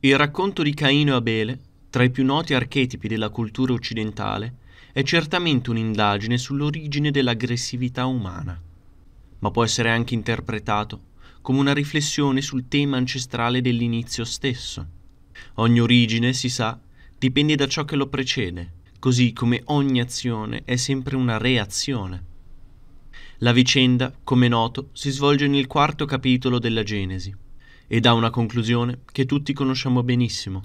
Il racconto di Caino e Abele, tra i più noti archetipi della cultura occidentale, è certamente un'indagine sull'origine dell'aggressività umana, ma può essere anche interpretato come una riflessione sul tema ancestrale dell'inizio stesso Ogni origine, si sa, dipende da ciò che lo precede, così come ogni azione è sempre una reazione. La vicenda, come noto, si svolge nel quarto capitolo della Genesi ed ha una conclusione che tutti conosciamo benissimo.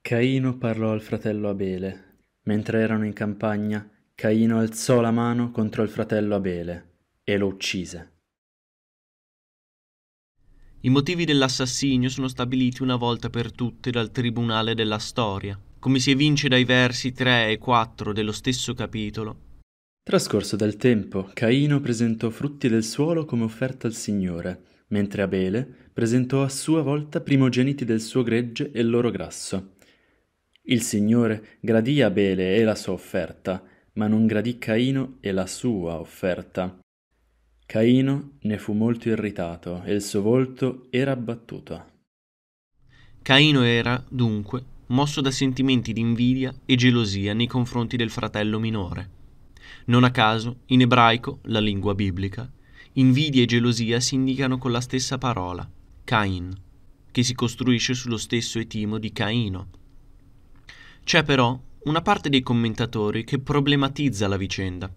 Caino parlò al fratello Abele. Mentre erano in campagna, Caino alzò la mano contro il fratello Abele e lo uccise. I motivi dell'assassinio sono stabiliti una volta per tutte dal Tribunale della Storia, come si evince dai versi 3 e 4 dello stesso capitolo. Trascorso del tempo, Caino presentò frutti del suolo come offerta al Signore, mentre Abele presentò a sua volta primogeniti del suo gregge e il loro grasso. Il Signore gradì Abele e la sua offerta, ma non gradì Caino e la sua offerta. Caino ne fu molto irritato e il suo volto era abbattuto. Caino era, dunque, mosso da sentimenti di invidia e gelosia nei confronti del fratello minore. Non a caso, in ebraico, la lingua biblica, invidia e gelosia si indicano con la stessa parola, Cain, che si costruisce sullo stesso etimo di Caino. C'è però una parte dei commentatori che problematizza la vicenda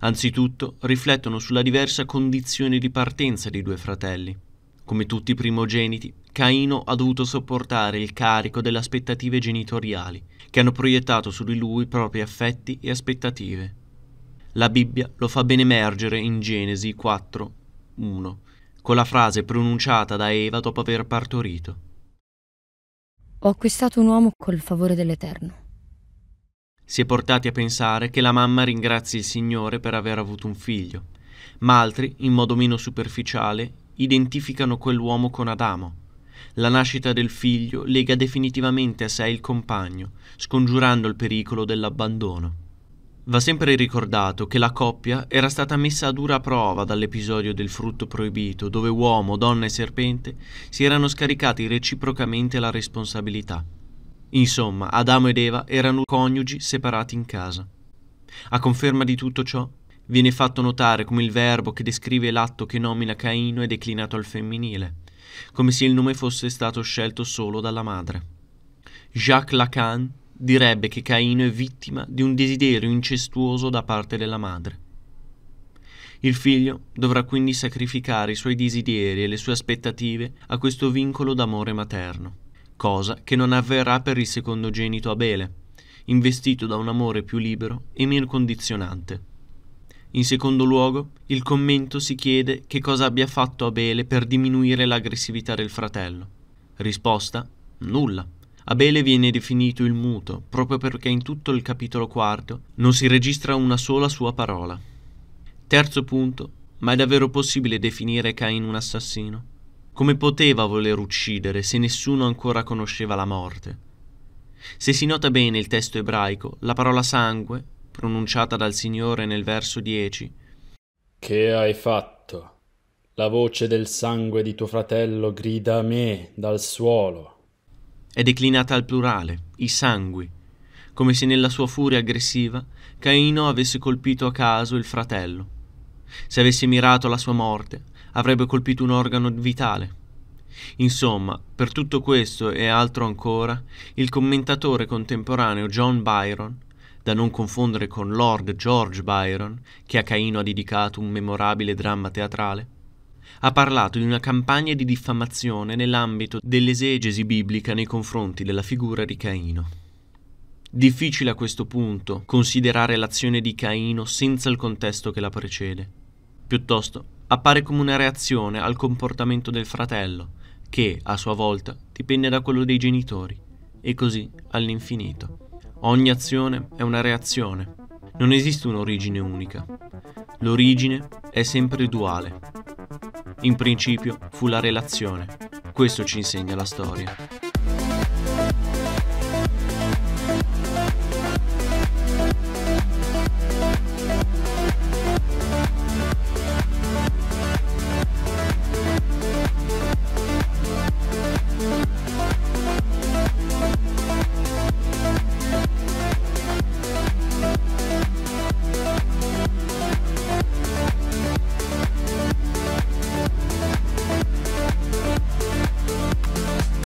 Anzitutto riflettono sulla diversa condizione di partenza dei due fratelli. Come tutti i primogeniti, Caino ha dovuto sopportare il carico delle aspettative genitoriali, che hanno proiettato su di lui i propri affetti e aspettative. La Bibbia lo fa ben emergere in Genesi 4, 1, con la frase pronunciata da Eva dopo aver partorito. Ho acquistato un uomo col favore dell'Eterno. Si è portati a pensare che la mamma ringrazi il Signore per aver avuto un figlio, ma altri, in modo meno superficiale, identificano quell'uomo con Adamo. La nascita del figlio lega definitivamente a sé il compagno, scongiurando il pericolo dell'abbandono. Va sempre ricordato che la coppia era stata messa a dura prova dall'episodio del frutto proibito, dove uomo, donna e serpente si erano scaricati reciprocamente la responsabilità. Insomma, Adamo ed Eva erano coniugi separati in casa. A conferma di tutto ciò, viene fatto notare come il verbo che descrive l'atto che nomina Caino è declinato al femminile, come se il nome fosse stato scelto solo dalla madre. Jacques Lacan direbbe che Caino è vittima di un desiderio incestuoso da parte della madre. Il figlio dovrà quindi sacrificare i suoi desideri e le sue aspettative a questo vincolo d'amore materno cosa che non avverrà per il secondogenito Abele, investito da un amore più libero e meno condizionante. In secondo luogo, il commento si chiede che cosa abbia fatto Abele per diminuire l'aggressività del fratello. Risposta? Nulla. Abele viene definito il muto proprio perché in tutto il capitolo quarto non si registra una sola sua parola. Terzo punto, ma è davvero possibile definire Cain un assassino? Come poteva voler uccidere se nessuno ancora conosceva la morte? Se si nota bene il testo ebraico, la parola sangue, pronunciata dal Signore nel verso 10, Che hai fatto? La voce del sangue di tuo fratello grida a me dal suolo. È declinata al plurale, i sangui, come se nella sua furia aggressiva Caino avesse colpito a caso il fratello. Se avesse mirato la sua morte, avrebbe colpito un organo vitale. Insomma, per tutto questo e altro ancora, il commentatore contemporaneo John Byron, da non confondere con Lord George Byron, che a Caino ha dedicato un memorabile dramma teatrale, ha parlato di una campagna di diffamazione nell'ambito dell'esegesi biblica nei confronti della figura di Caino. Difficile a questo punto considerare l'azione di Caino senza il contesto che la precede. Piuttosto, appare come una reazione al comportamento del fratello, che, a sua volta, dipende da quello dei genitori, e così all'infinito. Ogni azione è una reazione. Non esiste un'origine unica. L'origine è sempre duale. In principio fu la relazione. Questo ci insegna la storia.